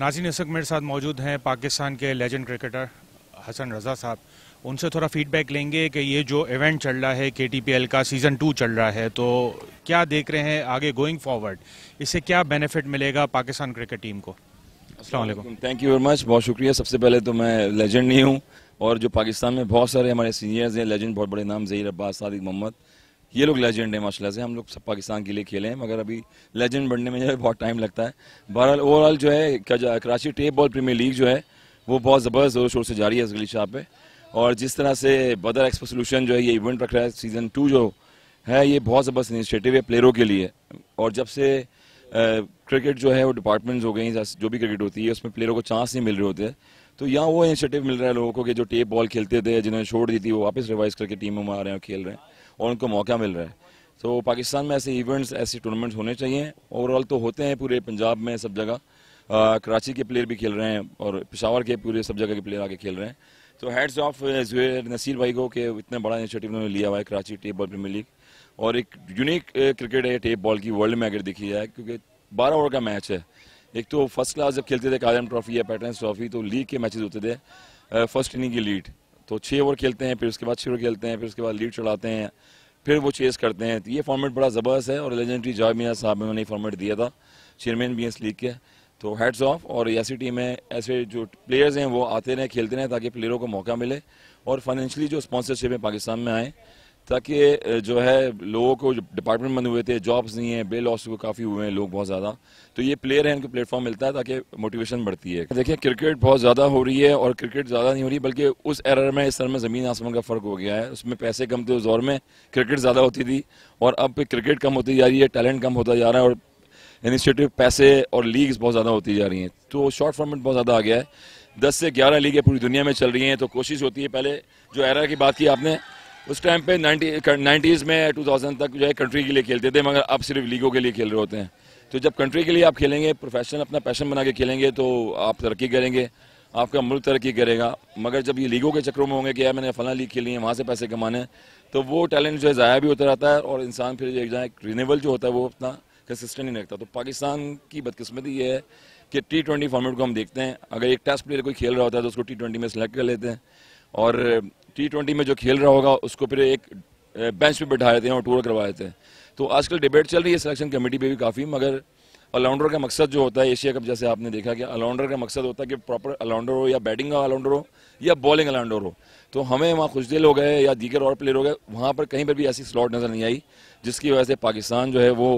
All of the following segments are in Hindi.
नाजी नसक मेरे साथ मौजूद हैं पाकिस्तान के लेजेंड क्रिकेटर हसन रजा साहब उनसे थोड़ा फीडबैक लेंगे कि ये जो इवेंट चल रहा है के का सीज़न टू चल रहा है तो क्या देख रहे हैं आगे गोइंग फॉरवर्ड इससे क्या बेनिफिट मिलेगा पाकिस्तान क्रिकेट टीम को असल थैंक यू वेरी मच बहुत शुक्रिया सबसे पहले तो मैं लेजेंड नहीं हूँ और जो पाकिस्तान में बहुत सारे हमारे सीनियर्स हैं लेजेंड बहुत बड़े नाम जही अब्बास सादिक मोहम्मद ये लोग लेजेंड है माशाल्लाह से हम लोग सब पाकिस्तान के लिए खेले हैं मगर अभी लेजेंड बनने में जो है बहुत टाइम लगता है बहरहाल ओवरऑल जो है Karachi tape ball premier league जो है वो बहुत ज़बरदस्त ज़ोर शोर से जारी है इस गली शाह पे और जिस तरह से बदर एक्सपो जो है ये इवेंट रख रहा है सीज़न टू जो है ये बहुत ज़बरदस्त इनिशियेटिव है प्लेयरों के लिए और जब से क्रिकेट जो है वो डिपार्टमेंट्स हो गई जो भी क्रिकेट होती है उसमें प्लेयरों को चांस नहीं मिल रहे होते तो यहाँ वो इनिशियेटिव मिल रहा है लोगों को कि जो टेप बॉल खेलते थे जिन्होंने छोड़ दी थी वो वापस रिवाइज करके टीमों में आ रहे हैं और खेल रहे हैं और उनको मौका मिल रहा है तो so, पाकिस्तान में ऐसे इवेंट्स ऐसे टूर्नामेंट्स होने चाहिए ओवरऑल तो होते हैं पूरे पंजाब में सब जगह कराची के प्लेयर भी खेल रहे हैं और पिशावर के पूरे सब जगह के प्लेयर आके खेल रहे हैं तो हेड्स ऑफ जुहेर नसीर भाई को कि इतना बड़ा इनिशिएटिव उन्होंने लिया हुआ है Karachi tape ball premier league और एक यूनिक क्रिकेट है टेप बॉल की वर्ल्ड में अगर देखी जाए क्योंकि बारह ओवर का मैच है एक तो फर्स्ट क्लास जब खेलते थे काजम ट्रॉफी या पैटर्न ट्रॉफी तो लीग के मैचेज होते थे फर्स्ट इनिंग की लीड तो छः ओवर खेलते हैं फिर उसके बाद छः ओवर खेलते हैं फिर उसके बाद लीड चढ़ाते हैं फिर वो चेस करते हैं तो ये फॉर्मेट बड़ा ज़बरदस्त है और लेजेंडरी जॉय मियाँ साहब ने उन्हें फॉर्मेट दिया था चेयरमैन भी हैं इस लीग के तो हेड्स ऑफ और ऐसी टीम है ऐसे जो प्लेयर्स हैं वो आते रहें खेलते रहें ताकि प्लेयरों को मौका मिले और फाइनेंशियली जो स्पॉन्सरशिप है पाकिस्तान में आएँ ताकि जो है लोगों को डिपार्टमेंट बंद हुए थे जॉब्स नहीं है बे लॉस काफ़ी हुए हैं लोग बहुत ज़्यादा तो ये प्लेयर हैं इनको प्लेटफॉर्म मिलता है ताकि मोटिवेशन बढ़ती है देखिए क्रिकेट बहुत ज़्यादा हो रही है और क्रिकेट ज़्यादा नहीं हो रही बल्कि उस एरर में इस तरह में ज़मीन आसमान का फ़र्क हो गया है उसमें पैसे कम थे उस दौर में क्रिकेट ज़्यादा होती थी और अब क्रिकेट कम होती जा रही है टैलेंट कम होता जा रहा है और इनिशिएटिव पैसे और लीग्स बहुत ज़्यादा होती जा रही हैं तो शॉर्ट फॉर्मेट बहुत ज़्यादा आ गया है दस से ग्यारह लीगें पूरी दुनिया में चल रही हैं तो कोशिश होती है पहले जो एरर की बात की आपने उस टाइम पे नाइन्टीज़ में टू थाउजेंड तक जो है कंट्री के लिए खेलते थे मगर अब सिर्फ लीगों के लिए खेल रहे होते हैं तो जब कंट्री के लिए आप खेलेंगे प्रोफेशन अपना पैशन बना के खेलेंगे तो आप तरक्की करेंगे आपका मुल्क तरक्की करेगा मगर जब ये लीगों के चक्रों में होंगे कि यार मैंने फला लीग खेली है वहाँ से पैसे कमाने तो वो टैलेंट जो है ज़ाया भी होता रहता है और इंसान फिर एक जहाँ रिनेबल जो होता है वो अपना कंसिस्टेंट नहीं रखता तो पाकिस्तान की बदकिस्मती ये है कि टी ट्वेंटी फॉर्मेट को हम देखते हैं अगर एक टेस्ट प्लेयर कोई खेल रहा होता है तो उसको टी ट्वेंटी में सेलेक्ट कर लेते हैं और टी ट्वेंटी में जो खेल रहा होगा उसको फिर एक बेंच पे बैठा देते हैं और टूर करवा देते हैं तो आजकल डिबेट चल रही है सिलेक्शन कमेटी पे भी काफ़ी मगर ऑलराउंडर का मकसद जो होता है एशिया कप जैसे आपने देखा कि ऑलराउंडर का मकसद होता है कि प्रॉपर ऑलराउंडर हो या बैटिंग का ऑलराउंडर हो या बॉलिंग ऑलराउंडर हो तो हमें वहाँ खुशदिल हो गए या दीगर और प्लेयर हो गए वहाँ पर कहीं पर भी ऐसी स्लॉट नज़र नहीं आई जिसकी वजह से पाकिस्तान जो है वो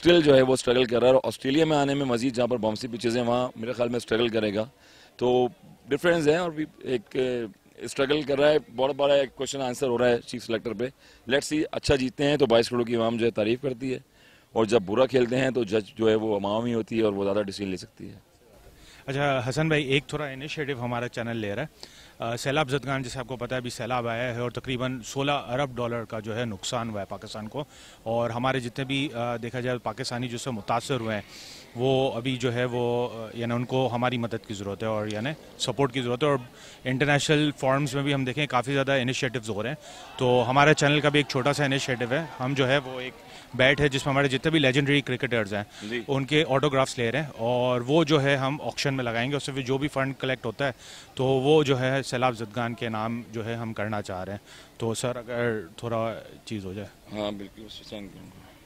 स्टिल जो है वो स्ट्रगल कर रहा है और ऑस्ट्रेलिया में आने में मजीद जहाँ पर बॉम्सी पिचेज़ हैं वहाँ मेरे ख्याल में स्ट्रगल करेगा तो डिफरेंस है और भी एक स्ट्रगल कर रहा है बहुत बड़ा क्वेश्चन आंसर हो रहा है चीफ सेलेक्टर पे लेट्स सी अच्छा जीतते हैं तो बाईस करोड़ की इमाम जो है तारीफ करती है और जब बुरा खेलते हैं तो जज जो है वो अमाम ही होती है और वो ज़्यादा डिसीजन ले सकती है अच्छा हसन भाई एक थोड़ा इनिशिएटिव हमारा चैनल ले रहा है सैलाब जदगान जैसे आपको पता है अभी सैलाब आया है और तकरीबन 16 अरब डॉलर का जो है नुकसान हुआ है पाकिस्तान को और हमारे जितने भी आ, देखा जाए पाकिस्तानी जो जिससे मुतासर हुए हैं वो अभी जो है वो यानी उनको हमारी मदद की ज़रूरत है और यानी सपोर्ट की ज़रूरत है और इंटरनेशनल फॉर्म्स में भी हम देखें काफ़ी ज़्यादा इनिशिएटिव्स हो रहे हैं तो हमारे चैनल का भी एक छोटा सा इनिशिएटिव है हम जो है वो एक बैट है जिसमें हमारे जितने भी लेजेंडरी क्रिकेटर्स हैं उनके ऑटोग्राफ्स ले रहे हैं और वो जो है हम ऑक्शन में लगाएंगे उससे भी जो भी फंड कलेक्ट होता है तो वो जो है सैलाब जदगान के नाम जो है हम करना चाह रहे हैं तो सर अगर थोड़ा चीज़ हो जाए हाँ बिल्कुल